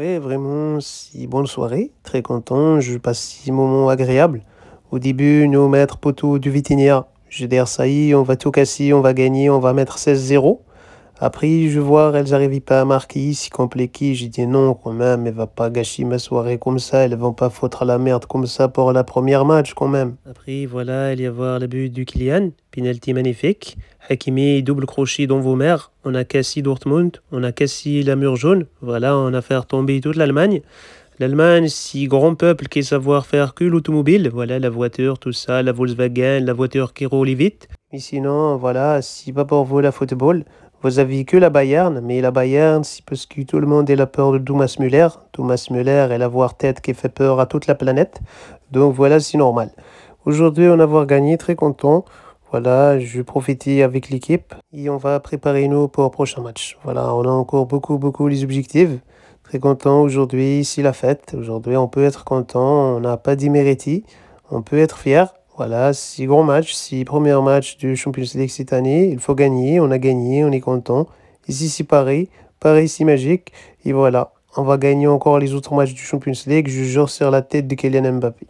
Oui, vraiment, si bonne soirée. Très content, je passe six moments agréables. Au début, nous mettre poteau du Vitinia. J'ai est, on va tout casser, on va gagner, on va mettre 16-0. Après, je vois, elles n'arrivent pas à marquer ici, compliqué. J'ai dit non, quand même, elle va pas gâcher ma soirée comme ça. Elles vont pas foutre la merde comme ça pour la première match, quand même. Après, voilà, il y a voir le but du Kylian. Penalty magnifique. Hakimi, double crochet dans vos mères On a cassé Dortmund. On a cassé la mur jaune. Voilà, on a fait tomber toute l'Allemagne. L'Allemagne, si grand peuple qui savoir faire que l'automobile, voilà la voiture, tout ça, la Volkswagen, la voiture qui roule vite. Mais sinon, voilà, si pas pour vous la football, vous avez que la Bayern, mais la Bayern, c'est parce que tout le monde la peur de Thomas Müller. Thomas Müller est la tête qui fait peur à toute la planète. Donc voilà, c'est normal. Aujourd'hui, on a avoir gagné, très content. Voilà, je profite avec l'équipe et on va préparer nous pour le prochain match. Voilà, on a encore beaucoup, beaucoup les objectifs. Très content aujourd'hui, c'est la fête. Aujourd'hui, on peut être content, on n'a pas démérité, on peut être fier. Voilà, si grand match, si premier match du Champions League cette année. Il faut gagner, on a gagné, on est content. Ici, c'est Paris. Paris, c'est magique. Et voilà, on va gagner encore les autres matchs du Champions League. Je jure sur la tête de Kylian Mbappé.